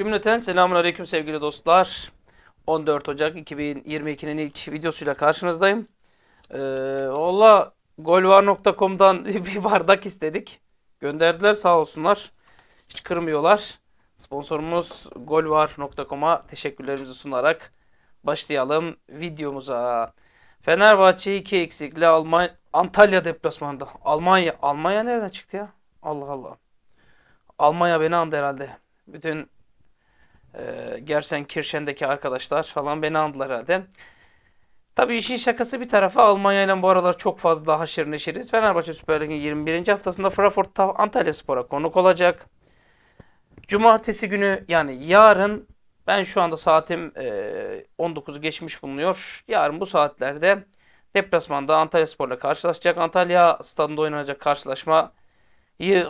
Cümleten selamun aleyküm sevgili dostlar. 14 Ocak 2022'nin ilk videosuyla karşınızdayım. Ee, Valla golvar.com'dan bir bardak istedik. Gönderdiler sağ olsunlar. Hiç kırmıyorlar. Sponsorumuz golvar.com'a teşekkürlerimizi sunarak başlayalım videomuza. Fenerbahçe 2 eksikli Almanya Antalya deplasmanında. Almanya Almanya nereden çıktı ya? Allah Allah. Almanya beni andı herhalde. Bütün ee, gersen Kirşen'deki arkadaşlar falan beni andılar herhalde. Tabii işin şakası bir tarafa Almanya ile bu aralar çok fazla haşır neşiriz. Fenerbahçe Süper Lig'in 21. haftasında Frankfurt'ta Antalya Spor'a konuk olacak. Cumartesi günü yani yarın ben şu anda saatim e, 19 geçmiş bulunuyor. Yarın bu saatlerde deplasmanda Antalya Spor'la karşılaşacak. Antalya stadında oynanacak karşılaşma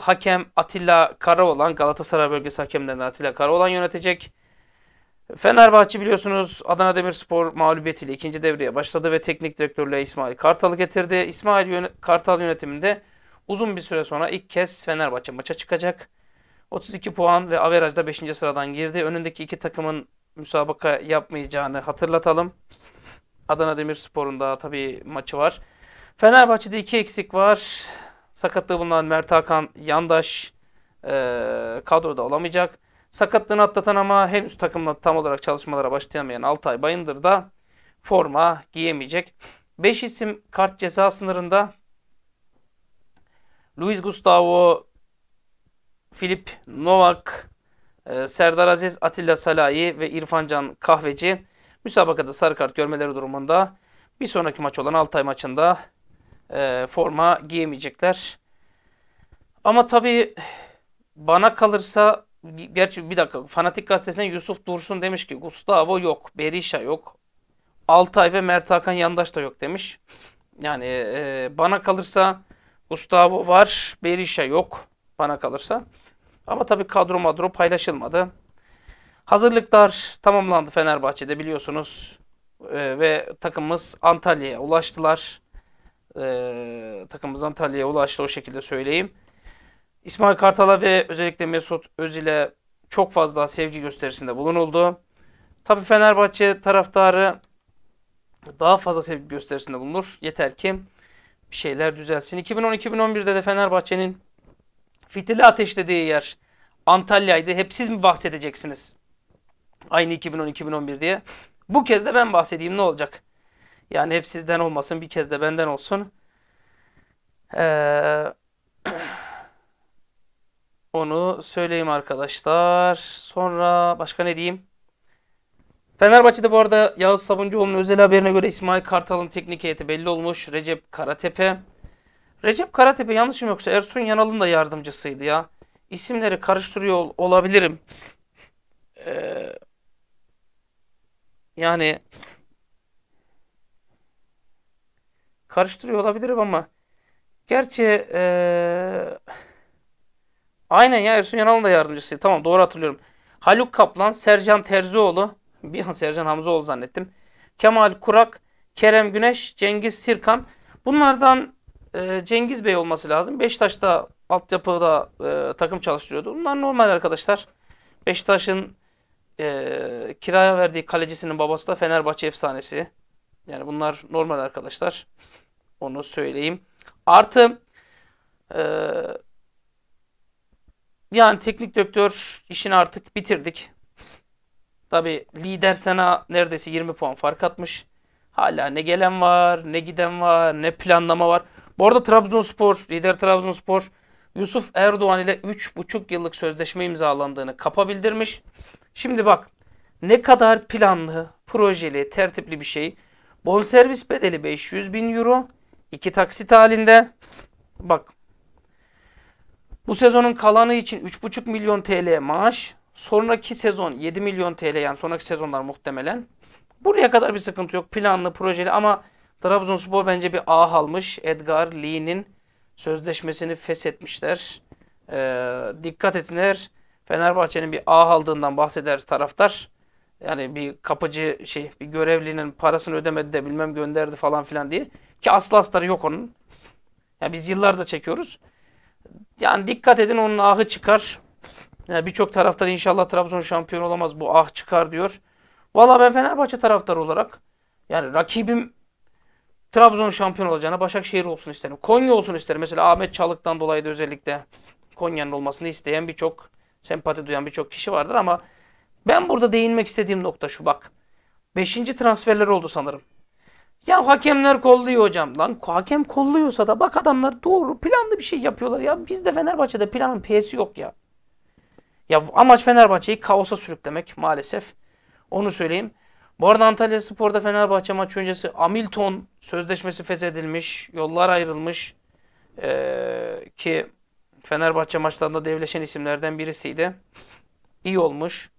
hakem Atilla Karaoğlan, Galatasaray bölgesi hakemlerinden Atilla Karaoğlan yönetecek. Fenerbahçe biliyorsunuz Adana Demirspor mağlubiyetiyle ikinci devreye başladı ve teknik direktörle İsmail Kartal'ı getirdi. İsmail yöne Kartal yönetiminde uzun bir süre sonra ilk kez Fenerbahçe maça çıkacak. 32 puan ve averajda 5. sıradan girdi. Önündeki iki takımın müsabaka yapmayacağını hatırlatalım. Adana Demirspor'un da tabii maçı var. Fenerbahçe'de iki eksik var. Sakatlığı bulunan Mert Hakan Yandaş e, kadroda olamayacak. Sakatlığını atlatan ama henüz takımla tam olarak çalışmalara başlayamayan Altay Bayındır da forma giyemeyecek. 5 isim kart ceza sınırında. Luis Gustavo, Filip Novak, e, Serdar Aziz, Atilla Salahi ve İrfancan Kahveci müsabakada sarı kart görmeleri durumunda bir sonraki maç olan Altay maçında e, forma giyemeyecekler. Ama tabii bana kalırsa gerçi bir dakika Fanatik Gazetesi'ne Yusuf Dursun demiş ki Gustavo yok, Berisha yok, Altay ve Mert Hakan Yandaş da yok demiş. Yani e, bana kalırsa Gustavo var, Berisha yok bana kalırsa. Ama tabii kadro madro paylaşılmadı. Hazırlıklar tamamlandı Fenerbahçe'de biliyorsunuz. E, ve takımımız Antalya'ya ulaştılar e, takımımız Antalya'ya ulaştı o şekilde söyleyeyim. İsmail Kartal'a ve özellikle Mesut Özil'e çok fazla sevgi gösterisinde bulunuldu. Tabii Fenerbahçe taraftarı daha fazla sevgi gösterisinde bulunur. Yeter ki bir şeyler düzelsin. 2010-2011'de de Fenerbahçe'nin fitili ateşlediği yer Antalya'ydı. Hep siz mi bahsedeceksiniz? Aynı 2010-2011 diye. Bu kez de ben bahsedeyim ne olacak? Yani hep sizden olmasın bir kez de benden olsun. Ee, onu söyleyeyim arkadaşlar. Sonra başka ne diyeyim? Fenerbahçe'de bu arada Yağız Sabuncuoğlu'nun özel haberine göre İsmail Kartal'ın teknik heyeti belli olmuş. Recep Karatepe. Recep Karatepe yanlışım yoksa Ersun Yanal'ın da yardımcısıydı ya. İsimleri karıştırıyor olabilirim. Ee, yani karıştırıyor olabilirim ama gerçi ee, aynen ya Ersun Yanal'ın da yardımcısı. Tamam doğru hatırlıyorum. Haluk Kaplan, Sercan Terzioğlu bir an Sercan Hamzoğlu zannettim. Kemal Kurak, Kerem Güneş, Cengiz Sirkan. Bunlardan e, Cengiz Bey olması lazım. Beşiktaş'ta altyapıda e, takım çalıştırıyordu. Bunlar normal arkadaşlar. Beşiktaş'ın e, kiraya verdiği kalecisinin babası da Fenerbahçe efsanesi. Yani bunlar normal arkadaşlar. Onu söyleyeyim. Artı e, yani teknik direktör işini artık bitirdik. Tabi lider Sena neredeyse 20 puan fark atmış. Hala ne gelen var, ne giden var, ne planlama var. Bu arada Trabzonspor, lider Trabzonspor Yusuf Erdoğan ile 3,5 yıllık sözleşme imzalandığını kapa bildirmiş. Şimdi bak ne kadar planlı, projeli, tertipli bir şey. Bonservis bedeli 500 bin euro. 2 taksit halinde. Bak. Bu sezonun kalanı için 3,5 milyon TL maaş. Sonraki sezon 7 milyon TL yani sonraki sezonlar muhtemelen. Buraya kadar bir sıkıntı yok. Planlı, projeli ama Trabzonspor bence bir A almış. Edgar Lee'nin sözleşmesini feshetmişler. Ee, dikkat etsinler. Fenerbahçe'nin bir A aldığından bahseder taraftar. Yani bir kapıcı şey bir görevlinin parasını ödemedi de bilmem gönderdi falan filan diye. Ki aslı astarı yok onun. Ya yani biz yıllarda çekiyoruz. Yani dikkat edin onun ahı çıkar. Yani Birçok taraftar inşallah Trabzon şampiyon olamaz bu ah çıkar diyor. Valla ben Fenerbahçe taraftarı olarak yani rakibim Trabzon şampiyon olacağına Başakşehir olsun isterim. Konya olsun isterim. Mesela Ahmet Çalık'tan dolayı da özellikle Konya'nın olmasını isteyen birçok sempati duyan birçok kişi vardır ama ben burada değinmek istediğim nokta şu bak. Beşinci transferler oldu sanırım. Ya hakemler kolluyor hocam. Lan hakem kolluyorsa da bak adamlar doğru planlı bir şey yapıyorlar ya. Bizde Fenerbahçe'de planın P'si yok ya. Ya amaç Fenerbahçe'yi kaosa sürüklemek maalesef. Onu söyleyeyim. Bu arada Antalya Spor'da Fenerbahçe maç öncesi Hamilton sözleşmesi feshedilmiş. Yollar ayrılmış. Ee, ki Fenerbahçe maçlarında devleşen isimlerden birisiydi. İyi olmuş.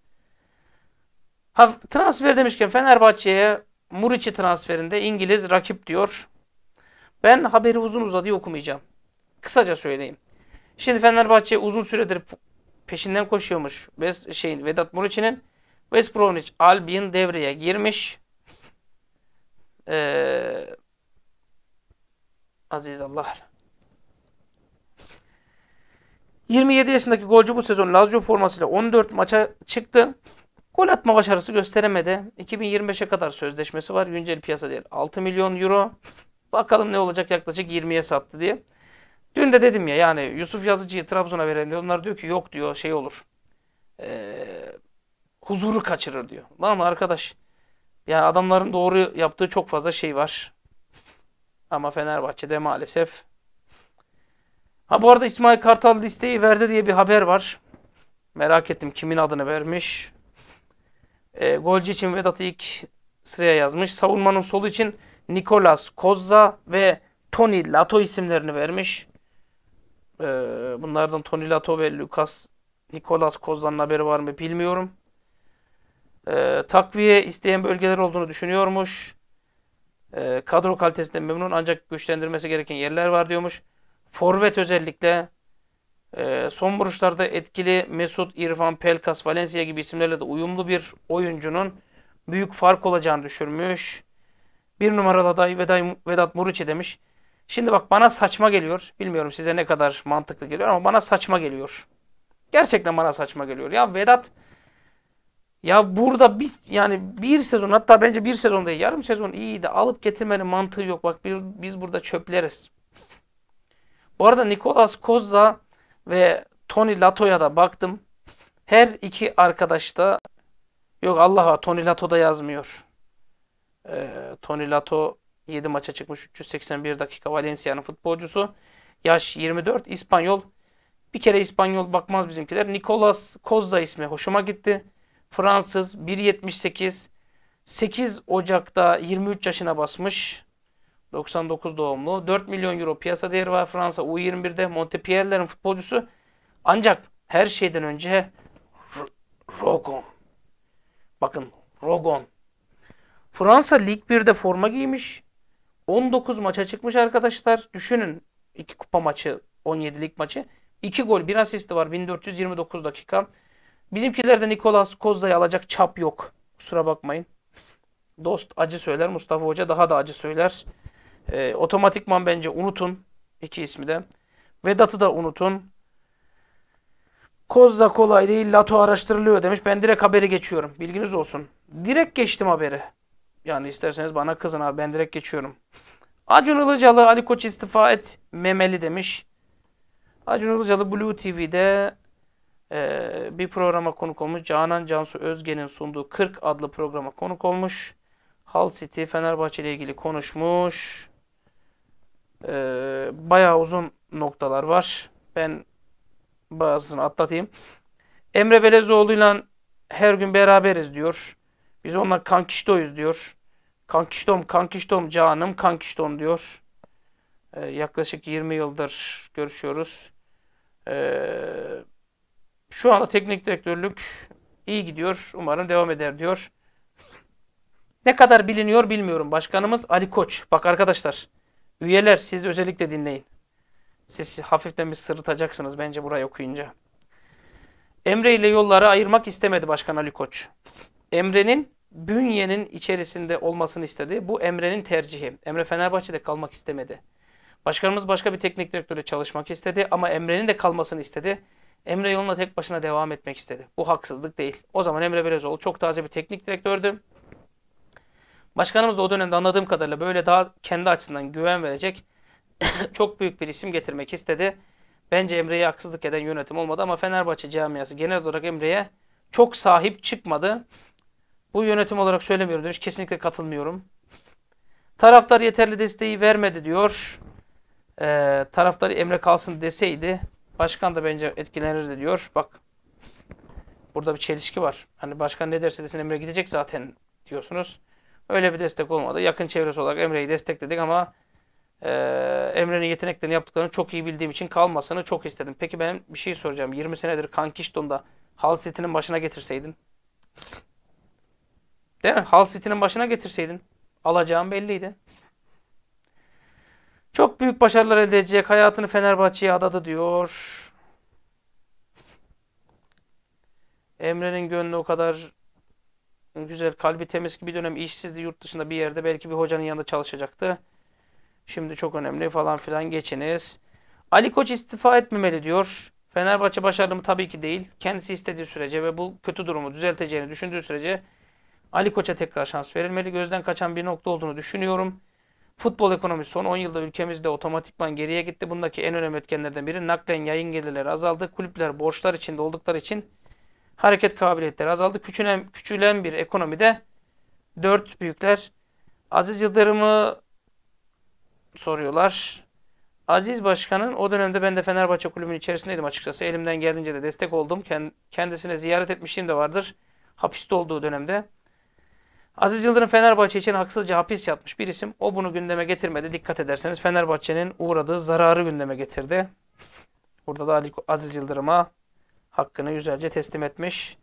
Ha, transfer demişken Fenerbahçe'ye Muriçi transferinde İngiliz rakip diyor. Ben haberi uzun uzadıya okumayacağım. Kısaca söyleyeyim. Şimdi Fenerbahçe uzun süredir peşinden koşuyormuş. West, şeyin, Vedat Muriçi'nin West Bromwich Albion devreye girmiş. Ee, aziz Allah. 27 yaşındaki golcü bu sezon Lazio formasıyla 14 maça çıktı. Gol atma başarısı gösteremedi. 2025'e kadar sözleşmesi var. Güncel piyasa değil. 6 milyon euro. Bakalım ne olacak yaklaşık 20'ye sattı diye. Dün de dedim ya yani Yusuf Yazıcı'yı Trabzon'a verenler onlar diyor ki yok diyor şey olur. Ee, huzuru kaçırır diyor. Lan arkadaş yani adamların doğru yaptığı çok fazla şey var. Ama Fenerbahçe'de maalesef. Ha bu arada İsmail Kartal listeyi verdi diye bir haber var. Merak ettim kimin adını vermiş. E, golcü için Vedat'ı ilk sıraya yazmış. Savunmanın solu için Nikolas Kozza ve Tony Lato isimlerini vermiş. E, bunlardan Tony Lato ve Lucas Nikolas Kozza'nın haberi var mı bilmiyorum. E, takviye isteyen bölgeler olduğunu düşünüyormuş. E, kadro kalitesinden memnun ancak güçlendirmesi gereken yerler var diyormuş. Forvet özellikle e, son vuruşlarda etkili Mesut, İrfan, Pelkas, Valencia gibi isimlerle de uyumlu bir oyuncunun büyük fark olacağını düşürmüş. Bir numaralı aday Vedat Muriç'i demiş. Şimdi bak bana saçma geliyor. Bilmiyorum size ne kadar mantıklı geliyor ama bana saçma geliyor. Gerçekten bana saçma geliyor. Ya Vedat ya burada bir yani bir sezon hatta bence bir sezon değil yarım sezon iyiydi. Alıp getirmenin mantığı yok. Bak bir, biz burada çöpleriz. Bu arada Nikolas Kozza ve Tony Lato'ya da baktım. Her iki arkadaş da yok Allah'a Tony Lato'da yazmıyor. Ee, Tony Lato 7 maça çıkmış 381 dakika Valencia'nın futbolcusu. Yaş 24 İspanyol. Bir kere İspanyol bakmaz bizimkiler. Nicolas Kozza ismi hoşuma gitti. Fransız 1.78 8 Ocak'ta 23 yaşına basmış. 99 doğumlu. 4 milyon euro piyasa değeri var Fransa U21'de. Montpellier'lerin futbolcusu. Ancak her şeyden önce R Rogon. Bakın Rogon. Fransa Lig 1'de forma giymiş. 19 maça çıkmış arkadaşlar. Düşünün 2 kupa maçı 17 lig maçı. 2 gol 1 asisti var 1429 dakika. Bizimkilerde Nikolas Koza'yı alacak çap yok. Kusura bakmayın. Dost acı söyler. Mustafa Hoca daha da acı söyler. E, otomatikman bence unutun. iki ismi de. Vedat'ı da unutun. Koz da kolay değil. Lato araştırılıyor demiş. Ben direkt haberi geçiyorum. Bilginiz olsun. Direkt geçtim haberi. Yani isterseniz bana kızın abi. Ben direkt geçiyorum. Acun Ilıcalı Ali Koç istifa et memeli demiş. Acun Ilıcalı Blue TV'de e, bir programa konuk olmuş. Canan Cansu Özge'nin sunduğu 40 adlı programa konuk olmuş. Hal City Fenerbahçe ile ilgili konuşmuş e, bayağı uzun noktalar var. Ben bazısını atlatayım. Emre Belezoğlu'yla her gün beraberiz diyor. Biz onunla kankiştoyuz diyor. Kankiştom, kankiştom canım, kankiştom diyor. Ee, yaklaşık 20 yıldır görüşüyoruz. Ee, şu anda teknik direktörlük iyi gidiyor. Umarım devam eder diyor. Ne kadar biliniyor bilmiyorum. Başkanımız Ali Koç. Bak arkadaşlar Üyeler siz özellikle dinleyin. Siz hafiften bir sırıtacaksınız bence burayı okuyunca. Emre ile yolları ayırmak istemedi Başkan Ali Koç. Emre'nin bünyenin içerisinde olmasını istedi. Bu Emre'nin tercihi. Emre Fenerbahçe'de kalmak istemedi. Başkanımız başka bir teknik direktörle çalışmak istedi ama Emre'nin de kalmasını istedi. Emre yoluna tek başına devam etmek istedi. Bu haksızlık değil. O zaman Emre Belezoğlu çok taze bir teknik direktördü. Başkanımız da o dönemde anladığım kadarıyla böyle daha kendi açısından güven verecek çok büyük bir isim getirmek istedi. Bence Emre'ye haksızlık eden yönetim olmadı ama Fenerbahçe camiası genel olarak Emre'ye çok sahip çıkmadı. Bu yönetim olarak söylemiyorum demiş. Kesinlikle katılmıyorum. Taraftar yeterli desteği vermedi diyor. Ee, taraftar Emre kalsın deseydi başkan da bence etkilenirdi diyor. Bak burada bir çelişki var. Hani başkan ne derse desin Emre gidecek zaten diyorsunuz. Öyle bir destek olmadı. Yakın çevresi olarak Emre'yi destekledik ama e, Emre'nin yeteneklerini yaptıklarını çok iyi bildiğim için kalmasını çok istedim. Peki ben bir şey soracağım. 20 senedir Kankişton'da Hal City'nin başına getirseydin. Değil mi? Hal City'nin başına getirseydin. Alacağım belliydi. Çok büyük başarılar elde edecek. Hayatını Fenerbahçe'ye adadı diyor. Emre'nin gönlü o kadar güzel kalbi temiz ki bir dönem işsizdi yurt dışında bir yerde belki bir hocanın yanında çalışacaktı. Şimdi çok önemli falan filan geçiniz. Ali Koç istifa etmemeli diyor. Fenerbahçe başarılı mı? Tabii ki değil. Kendisi istediği sürece ve bu kötü durumu düzelteceğini düşündüğü sürece Ali Koç'a tekrar şans verilmeli. Gözden kaçan bir nokta olduğunu düşünüyorum. Futbol ekonomisi son 10 yılda ülkemizde otomatikman geriye gitti. Bundaki en önemli etkenlerden biri naklen yayın gelirleri azaldı. Kulüpler borçlar içinde oldukları için hareket kabiliyetleri azaldı. Küçülen, küçülen bir ekonomide dört büyükler Aziz Yıldırım'ı soruyorlar. Aziz Başkan'ın o dönemde ben de Fenerbahçe Kulübü'nün içerisindeydim açıkçası. Elimden geldiğince de destek oldum. Kendisine ziyaret etmişliğim de vardır. Hapiste olduğu dönemde. Aziz Yıldırım Fenerbahçe için haksızca hapis yatmış bir isim. O bunu gündeme getirmedi. Dikkat ederseniz Fenerbahçe'nin uğradığı zararı gündeme getirdi. Burada da Ali Aziz Yıldırım'a hakkını güzelce teslim etmiş.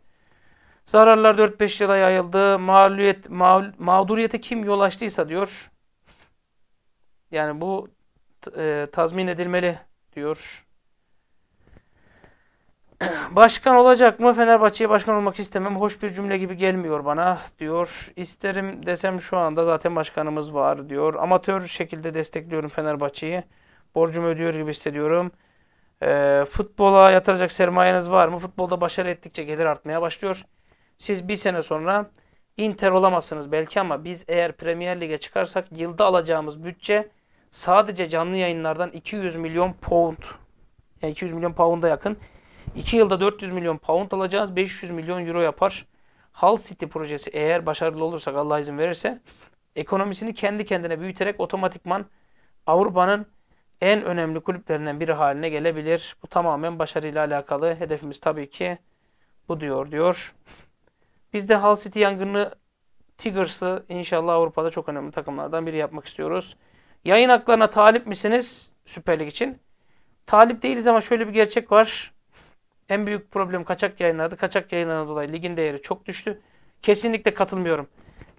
Zararlar 4-5 yıla yayıldı. Mağluliyet, mağl mağduriyete kim yol açtıysa diyor. Yani bu e, tazmin edilmeli diyor. Başkan olacak mı? Fenerbahçe'ye başkan olmak istemem. Hoş bir cümle gibi gelmiyor bana diyor. İsterim desem şu anda zaten başkanımız var diyor. Amatör şekilde destekliyorum Fenerbahçe'yi. Borcumu ödüyor gibi hissediyorum. E, futbola yatıracak sermayeniz var mı? Futbolda başarı ettikçe gelir artmaya başlıyor. Siz bir sene sonra Inter olamazsınız belki ama biz eğer Premier Lig'e çıkarsak yılda alacağımız bütçe sadece canlı yayınlardan 200 milyon pound. Yani 200 milyon pound'a yakın. 2 yılda 400 milyon pound alacağız. 500 milyon euro yapar. Hull City projesi eğer başarılı olursak Allah izin verirse ekonomisini kendi kendine büyüterek otomatikman Avrupa'nın en önemli kulüplerinden biri haline gelebilir. Bu tamamen başarıyla alakalı. Hedefimiz tabii ki bu diyor diyor. Biz de Hull City yangını Tigers'ı inşallah Avrupa'da çok önemli takımlardan biri yapmak istiyoruz. Yayın haklarına talip misiniz Süper Lig için? Talip değiliz ama şöyle bir gerçek var. En büyük problem kaçak yayınlardı. Kaçak yayınlardan dolayı ligin değeri çok düştü. Kesinlikle katılmıyorum.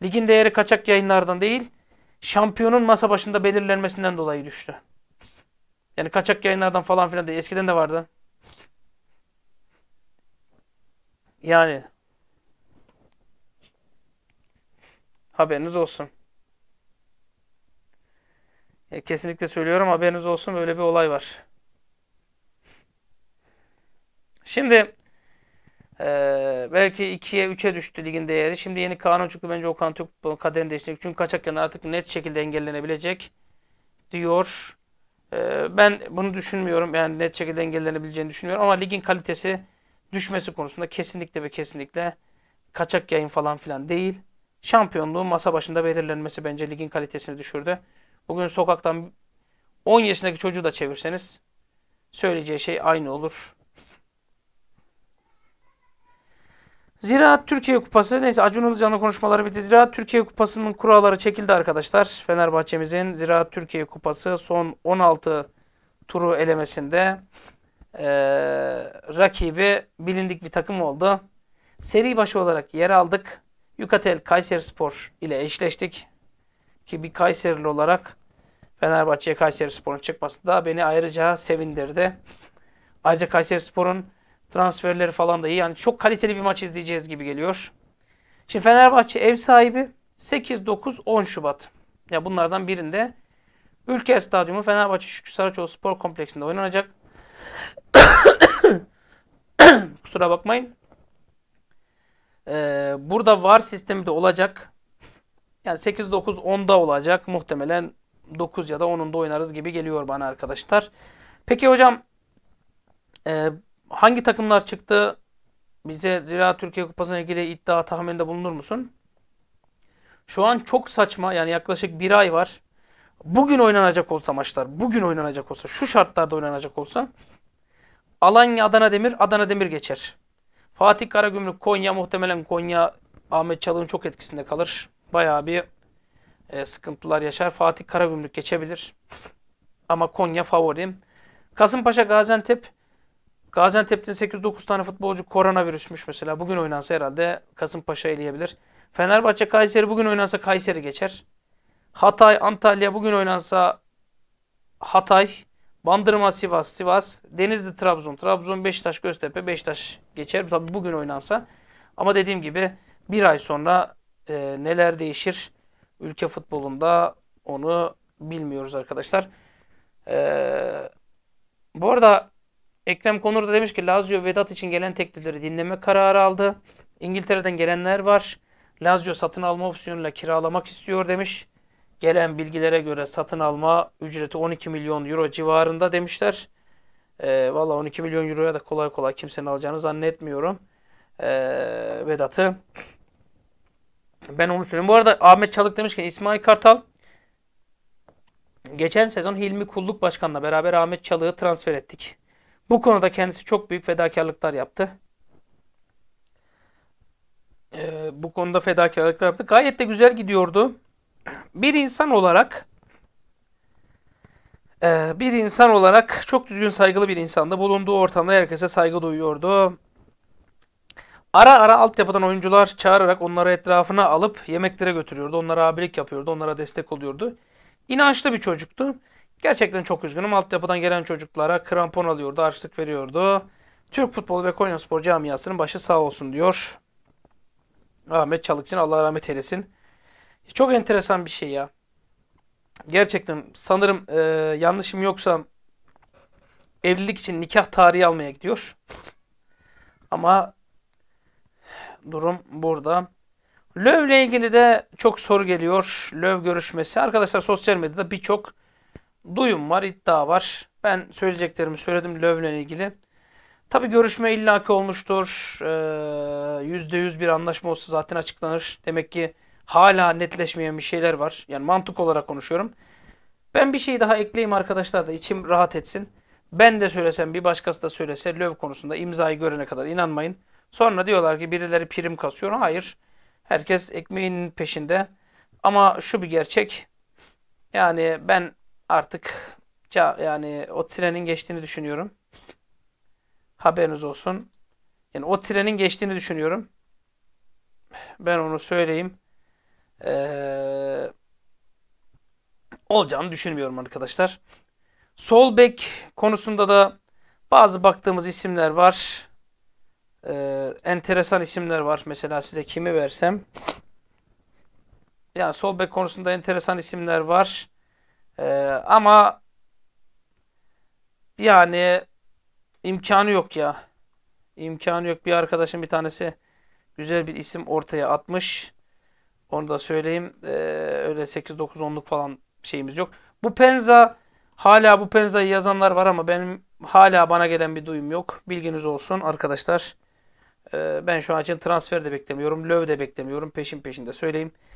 Ligin değeri kaçak yayınlardan değil, şampiyonun masa başında belirlenmesinden dolayı düştü. Yani kaçak yayınlardan falan filan değil. Eskiden de vardı. Yani haberiniz olsun. Ya kesinlikle söylüyorum haberiniz olsun böyle bir olay var. Şimdi ee, belki 2'ye 3'e düştü ligin değeri. Şimdi yeni kanun çıktı. Bence Okan Türk kaderini değiştirecek. Çünkü kaçak yayın artık net şekilde engellenebilecek diyor. Ee, ben bunu düşünmüyorum. Yani net şekilde engellenebileceğini düşünmüyorum. Ama ligin kalitesi düşmesi konusunda kesinlikle ve kesinlikle kaçak yayın falan filan değil. Şampiyonluğun masa başında belirlenmesi bence ligin kalitesini düşürdü. Bugün sokaktan 10 yaşındaki çocuğu da çevirseniz söyleyeceği şey aynı olur. Ziraat Türkiye Kupası neyse Acun Ilıcan'ın konuşmaları bitti. Ziraat Türkiye Kupası'nın kuralları çekildi arkadaşlar. Fenerbahçe'mizin Ziraat Türkiye Kupası son 16 turu elemesinde e, rakibi bilindik bir takım oldu. Seri başı olarak yer aldık. Yukatel Kayseri Spor ile eşleştik. Ki bir Kayserili olarak Fenerbahçe'ye Kayseri Spor'un çıkması da beni ayrıca sevindirdi. Ayrıca Kayseri Spor'un Transferleri falan da iyi. Yani çok kaliteli bir maç izleyeceğiz gibi geliyor. Şimdi Fenerbahçe ev sahibi 8, 9, 10 Şubat. Ya yani bunlardan birinde Ülke Stadyumu Fenerbahçe Şükrü Saraçoğlu Spor Kompleksinde oynanacak. Kusura bakmayın. Ee, burada var sistemi de olacak. Yani 8, 9, 10'da olacak. Muhtemelen 9 ya da 10'unda oynarız gibi geliyor bana arkadaşlar. Peki hocam e, hangi takımlar çıktı? Bize Zira Türkiye Kupası'na ilgili iddia tahmininde bulunur musun? Şu an çok saçma. Yani yaklaşık bir ay var. Bugün oynanacak olsa maçlar, bugün oynanacak olsa, şu şartlarda oynanacak olsa Alanya Adana Demir, Adana Demir geçer. Fatih Karagümrük Konya muhtemelen Konya Ahmet Çalık'ın çok etkisinde kalır. Bayağı bir e, sıkıntılar yaşar. Fatih Karagümrük geçebilir. Ama Konya favorim. Kasımpaşa Gaziantep Gaziantep'te 8-9 tane futbolcu koronavirüsmüş mesela. Bugün oynansa herhalde Kasımpaşa eleyebilir. Fenerbahçe Kayseri bugün oynansa Kayseri geçer. Hatay Antalya bugün oynansa Hatay, Bandırma Sivas, Sivas, Denizli Trabzon, Trabzon Beşiktaş Göztepe, Beşiktaş geçer. tabi bugün oynansa. Ama dediğim gibi bir ay sonra e, neler değişir ülke futbolunda onu bilmiyoruz arkadaşlar. E, bu arada Ekrem Konur da demiş ki Lazio Vedat için gelen teklifleri dinleme kararı aldı. İngiltere'den gelenler var. Lazio satın alma opsiyonuyla kiralamak istiyor demiş. Gelen bilgilere göre satın alma ücreti 12 milyon euro civarında demişler. E, ee, Valla 12 milyon euroya da kolay kolay kimsenin alacağını zannetmiyorum. E, Vedat'ı. Ben onu söyleyeyim. Bu arada Ahmet Çalık demişken İsmail Kartal geçen sezon Hilmi Kulluk Başkan'la beraber Ahmet Çalık'ı transfer ettik. Bu konuda kendisi çok büyük fedakarlıklar yaptı. Ee, bu konuda fedakarlıklar yaptı. Gayet de güzel gidiyordu. Bir insan olarak e, bir insan olarak çok düzgün saygılı bir insanda bulunduğu ortamda herkese saygı duyuyordu. Ara ara altyapıdan oyuncular çağırarak onları etrafına alıp yemeklere götürüyordu. Onlara abilik yapıyordu. Onlara destek oluyordu. İnançlı bir çocuktu. Gerçekten çok üzgünüm. Altyapıdan gelen çocuklara krampon alıyordu, harçlık veriyordu. Türk futbolu ve Konya Spor camiasının başı sağ olsun diyor. Ahmet Çalıkçın Allah rahmet eylesin. Çok enteresan bir şey ya. Gerçekten sanırım e, yanlışım yoksa evlilik için nikah tarihi almaya gidiyor. Ama durum burada. Löv ile ilgili de çok soru geliyor. Löv görüşmesi. Arkadaşlar sosyal medyada birçok duyum var, iddia var. Ben söyleyeceklerimi söyledim Löv'le ilgili. Tabi görüşme illaki olmuştur. Ee, %100 bir anlaşma olsa zaten açıklanır. Demek ki hala netleşmeyen bir şeyler var. Yani mantık olarak konuşuyorum. Ben bir şey daha ekleyeyim arkadaşlar da içim rahat etsin. Ben de söylesem bir başkası da söylese löv konusunda imzayı görene kadar inanmayın. Sonra diyorlar ki birileri prim kasıyor. Hayır. Herkes ekmeğinin peşinde. Ama şu bir gerçek. Yani ben artık yani o trenin geçtiğini düşünüyorum. Haberiniz olsun. Yani o trenin geçtiğini düşünüyorum. Ben onu söyleyeyim. Ee, olacağını düşünmüyorum arkadaşlar. Sol bek konusunda da bazı baktığımız isimler var. Ee, enteresan isimler var. Mesela size kimi versem. Yani sol bek konusunda enteresan isimler var. Ee, ama yani imkanı yok ya. İmkanı yok. Bir arkadaşın bir tanesi güzel bir isim ortaya atmış. Onu da söyleyeyim. Ee, öyle 8-9-10'luk falan şeyimiz yok. Bu Penza hala bu Penza'yı yazanlar var ama benim hala bana gelen bir duyum yok. Bilginiz olsun arkadaşlar. Ee, ben şu an için transfer de beklemiyorum. Löv de beklemiyorum. Peşin peşinde söyleyeyim.